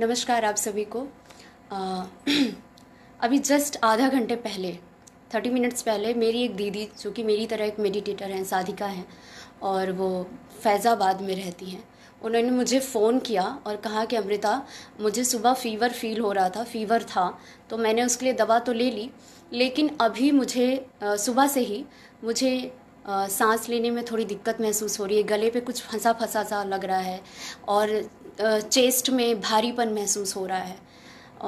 नमस्कार आप सभी को आ, अभी जस्ट आधा घंटे पहले थर्टी मिनट्स पहले मेरी एक दीदी जो कि मेरी तरह एक मेडिटेटर हैं साधिका हैं और वो फैज़ाबाद में रहती हैं उन्होंने मुझे फ़ोन किया और कहा कि अमृता मुझे सुबह फ़ीवर फील हो रहा था फ़ीवर था तो मैंने उसके लिए दवा तो ले ली लेकिन अभी मुझे सुबह से ही मुझे सांस लेने में थोड़ी दिक्कत महसूस हो रही है गले पे कुछ फंसा फंसा सा लग रहा है और चेस्ट में भारीपन महसूस हो रहा है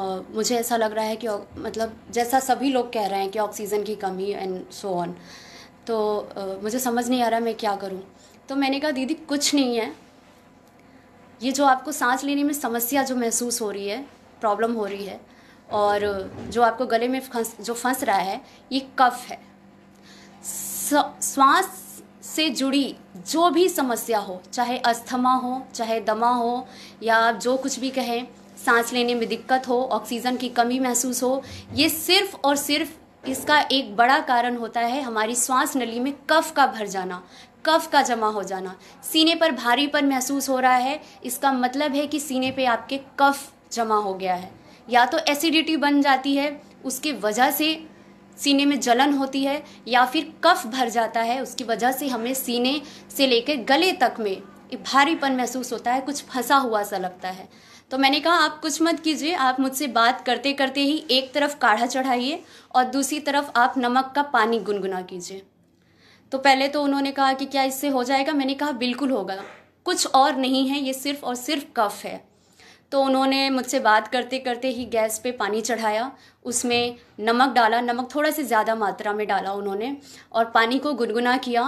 और मुझे ऐसा लग रहा है कि मतलब जैसा सभी लोग कह रहे हैं कि ऑक्सीजन की कमी एंड सो ऑन तो मुझे समझ नहीं आ रहा मैं क्या करूं तो मैंने कहा दीदी कुछ नहीं है ये जो आपको सांस लेने में समस्या जो महसूस हो रही है प्रॉब्लम हो रही है और जो आपको गले में फंस जो फंस रहा है ये कफ है श्वास से जुड़ी जो भी समस्या हो चाहे अस्थमा हो चाहे दमा हो या आप जो कुछ भी कहें सांस लेने में दिक्कत हो ऑक्सीजन की कमी महसूस हो ये सिर्फ और सिर्फ इसका एक बड़ा कारण होता है हमारी श्वास नली में कफ का भर जाना कफ का जमा हो जाना सीने पर भारीपन महसूस हो रहा है इसका मतलब है कि सीने पे आपके कफ जमा हो गया है या तो एसिडिटी बन जाती है उसके वजह से सीने में जलन होती है या फिर कफ भर जाता है उसकी वजह से हमें सीने से लेकर गले तक में भारीपन महसूस होता है कुछ फंसा हुआ सा लगता है तो मैंने कहा आप कुछ मत कीजिए आप मुझसे बात करते करते ही एक तरफ काढ़ा चढ़ाइए और दूसरी तरफ आप नमक का पानी गुनगुना कीजिए तो पहले तो उन्होंने कहा कि क्या इससे हो जाएगा मैंने कहा बिल्कुल होगा कुछ और नहीं है ये सिर्फ और सिर्फ कफ है तो उन्होंने मुझसे बात करते करते ही गैस पे पानी चढ़ाया उसमें नमक डाला नमक थोड़ा से ज़्यादा मात्रा में डाला उन्होंने और पानी को गुनगुना किया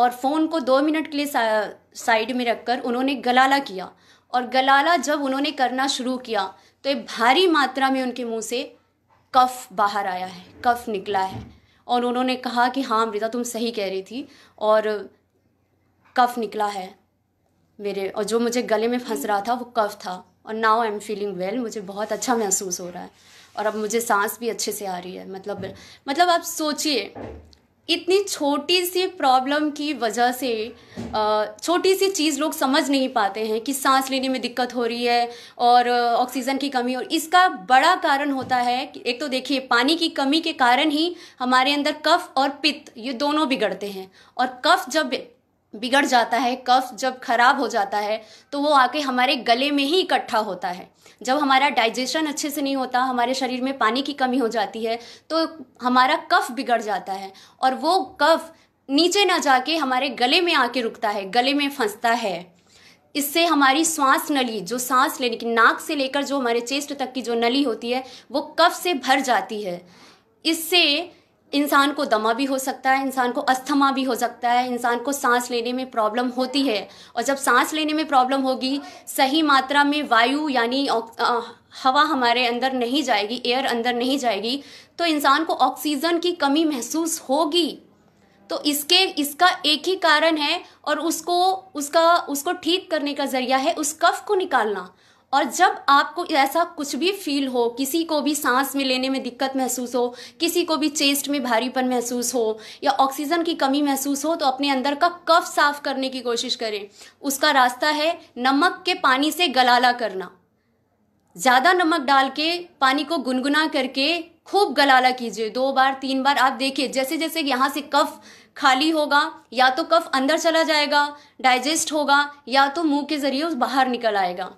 और फ़ोन को दो मिनट के लिए सा, साइड में रखकर उन्होंने गलाला किया और गलाला जब उन्होंने करना शुरू किया तो एक भारी मात्रा में उनके मुंह से कफ़ बाहर आया है कफ़ निकला है और उन्होंने कहा कि हाँ अमृता तुम सही कह रही थी और कफ़ निकला है मेरे और जो मुझे गले में फंस रहा था वो कफ़ था और now I am feeling well मुझे बहुत अच्छा महसूस हो रहा है और अब मुझे सांस भी अच्छे से आ रही है मतलब मतलब आप सोचिए इतनी छोटी सी प्रॉब्लम की वजह से छोटी सी चीज़ लोग समझ नहीं पाते हैं कि सांस लेने में दिक्कत हो रही है और ऑक्सीजन की कमी और इसका बड़ा कारण होता है कि एक तो देखिए पानी की कमी के कारण ही हमारे अंदर कफ और पित्त ये दोनों बिगड़ते हैं और कफ जब बिगड़ जाता है कफ जब खराब हो जाता है तो वो आके हमारे गले में ही इकट्ठा होता है जब हमारा डाइजेशन अच्छे से नहीं होता हमारे शरीर में पानी की कमी हो जाती है तो हमारा कफ बिगड़ जाता है और वो कफ नीचे ना जाके हमारे गले में आके रुकता है गले में फंसता है इससे हमारी श्वास नली जो सांस लेने की नाक से लेकर जो हमारे चेस्ट तक की जो नली होती है वो कफ से भर जाती है इससे इंसान को दमा भी हो सकता है इंसान को अस्थमा भी हो सकता है इंसान को सांस लेने में प्रॉब्लम होती है और जब सांस लेने में प्रॉब्लम होगी सही मात्रा में वायु यानी हवा हमारे अंदर नहीं जाएगी एयर अंदर नहीं जाएगी तो इंसान को ऑक्सीजन की कमी महसूस होगी तो इसके इसका एक ही कारण है और उसको उसका उसको ठीक करने का जरिया है उस कफ को निकालना और जब आपको ऐसा कुछ भी फील हो किसी को भी सांस में लेने में दिक्कत महसूस हो किसी को भी चेस्ट में भारीपन महसूस हो या ऑक्सीजन की कमी महसूस हो तो अपने अंदर का कफ साफ करने की कोशिश करें उसका रास्ता है नमक के पानी से गलाला करना ज़्यादा नमक डाल के पानी को गुनगुना करके खूब गलाला कीजिए दो बार तीन बार आप देखिए जैसे जैसे यहाँ से कफ खाली होगा या तो कफ अंदर चला जाएगा डाइजेस्ट होगा या तो मुंह के जरिए उस बाहर निकल आएगा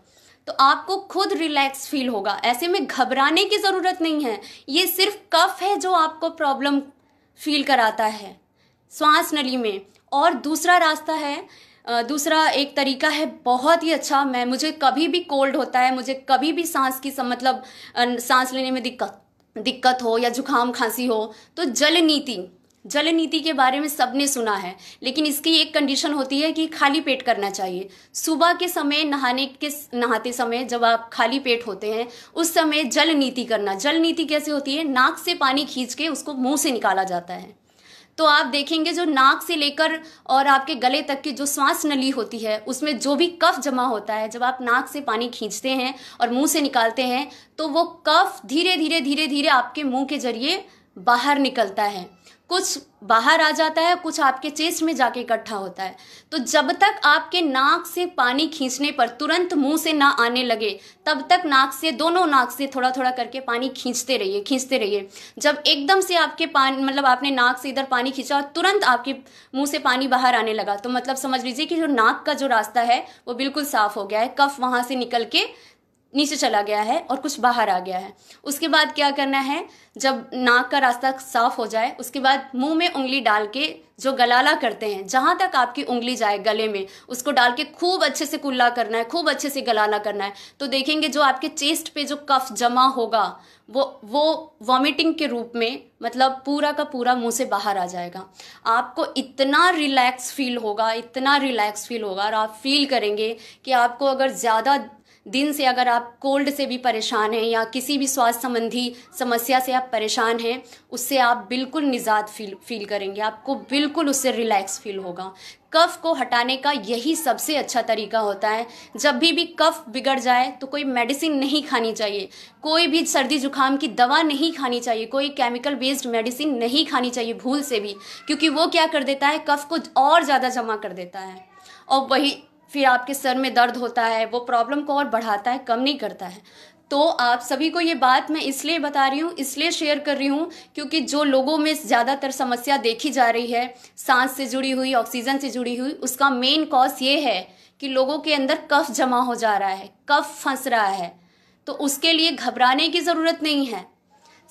तो आपको खुद रिलैक्स फील होगा ऐसे में घबराने की ज़रूरत नहीं है ये सिर्फ कफ है जो आपको प्रॉब्लम फील कराता है श्वास नली में और दूसरा रास्ता है दूसरा एक तरीका है बहुत ही अच्छा मैं मुझे कभी भी कोल्ड होता है मुझे कभी भी सांस की सम, मतलब सांस लेने में दिक्कत दिक्कत हो या जुकाम खांसी हो तो जल नीति जल नीति के बारे में सबने सुना है लेकिन इसकी एक कंडीशन होती है कि खाली पेट करना चाहिए सुबह के समय नहाने के नहाते समय जब आप खाली पेट होते हैं उस समय जल नीति करना जल नीति कैसे होती है नाक से पानी खींच के उसको मुंह से निकाला जाता है तो आप देखेंगे जो नाक से लेकर और आपके गले तक की जो श्वास नली होती है उसमें जो भी कफ जमा होता है जब आप नाक से पानी खींचते हैं और मुंह से निकालते हैं तो वो कफ धीरे धीरे धीरे धीरे आपके मुंह के जरिए बाहर निकलता है कुछ बाहर आ जाता है कुछ आपके चेस्ट में जाके इकट्ठा होता है तो जब तक आपके नाक से पानी खींचने पर तुरंत मुंह से ना आने लगे तब तक नाक से दोनों नाक से थोड़ा थोड़ा करके पानी खींचते रहिए खींचते रहिए जब एकदम से आपके पान मतलब आपने नाक से इधर पानी खींचा और तुरंत आपके मुंह से पानी बाहर आने लगा तो मतलब समझ लीजिए कि जो नाक का जो रास्ता है वो बिल्कुल साफ हो गया है कफ वहां से निकल के नीचे चला गया है और कुछ बाहर आ गया है उसके बाद क्या करना है जब नाक का रास्ता साफ हो जाए उसके बाद मुंह में उंगली डाल के जो गलाला करते हैं जहाँ तक आपकी उंगली जाए गले में उसको डाल के खूब अच्छे से कुल्ला करना है खूब अच्छे से गलाला करना है तो देखेंगे जो आपके चेस्ट पे जो कफ जमा होगा वो वो वॉमिटिंग के रूप में मतलब पूरा का पूरा मुंह से बाहर आ जाएगा आपको इतना रिलैक्स फील होगा इतना रिलैक्स फील होगा और आप फील करेंगे कि आपको अगर ज़्यादा दिन से अगर आप कोल्ड से भी परेशान हैं या किसी भी स्वास्थ्य संबंधी समस्या से आप परेशान हैं उससे आप बिल्कुल निजात फील फील करेंगे आपको बिल्कुल उससे रिलैक्स फील होगा कफ को हटाने का यही सबसे अच्छा तरीका होता है जब भी भी कफ बिगड़ जाए तो कोई मेडिसिन नहीं खानी चाहिए कोई भी सर्दी जुकाम की दवा नहीं खानी चाहिए कोई केमिकल बेस्ड मेडिसिन नहीं खानी चाहिए भूल से भी क्योंकि वो क्या कर देता है कफ को और ज़्यादा जमा कर देता है और वही फिर आपके सर में दर्द होता है वो प्रॉब्लम को और बढ़ाता है कम नहीं करता है तो आप सभी को ये बात मैं इसलिए बता रही हूँ इसलिए शेयर कर रही हूँ क्योंकि जो लोगों में ज़्यादातर समस्या देखी जा रही है सांस से जुड़ी हुई ऑक्सीजन से जुड़ी हुई उसका मेन कॉज ये है कि लोगों के अंदर कफ जमा हो जा रहा है कफ फंस रहा है तो उसके लिए घबराने की ज़रूरत नहीं है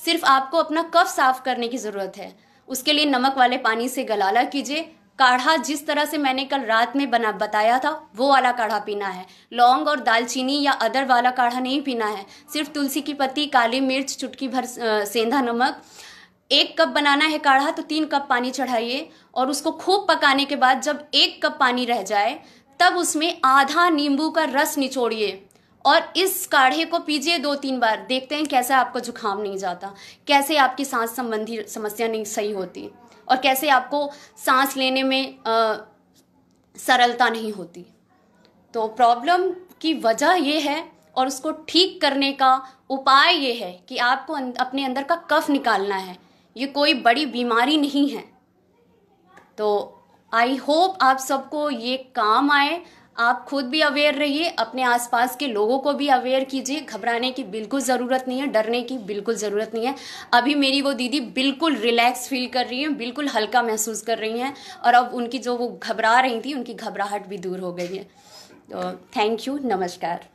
सिर्फ आपको अपना कफ साफ करने की ज़रूरत है उसके लिए नमक वाले पानी से गलाला कीजिए काढ़ा जिस तरह से मैंने कल रात में बना बताया था वो वाला काढ़ा पीना है लौंग और दालचीनी या अदर वाला काढ़ा नहीं पीना है सिर्फ तुलसी की पत्ती काली मिर्च चुटकी भर सेंधा नमक एक कप बनाना है काढ़ा तो तीन कप पानी चढ़ाइए और उसको खूब पकाने के बाद जब एक कप पानी रह जाए तब उसमें आधा नींबू का रस निचोड़िए और इस काढ़े को पीजिए दो तीन बार देखते हैं कैसे आपको जुकाम नहीं जाता कैसे आपकी सांस संबंधी समस्या नहीं सही होती और कैसे आपको सांस लेने में आ, सरलता नहीं होती तो प्रॉब्लम की वजह ये है और उसको ठीक करने का उपाय ये है कि आपको अं-, अपने अंदर का कफ निकालना है ये कोई बड़ी बीमारी नहीं है तो आई होप आप सबको ये काम आए आप खुद भी अवेयर रहिए अपने आसपास के लोगों को भी अवेयर कीजिए घबराने की बिल्कुल ज़रूरत नहीं है डरने की बिल्कुल ज़रूरत नहीं है अभी मेरी वो दीदी बिल्कुल रिलैक्स फील कर रही हैं बिल्कुल हल्का महसूस कर रही हैं और अब उनकी जो वो घबरा रही थी उनकी घबराहट भी दूर हो गई है तो थैंक यू नमस्कार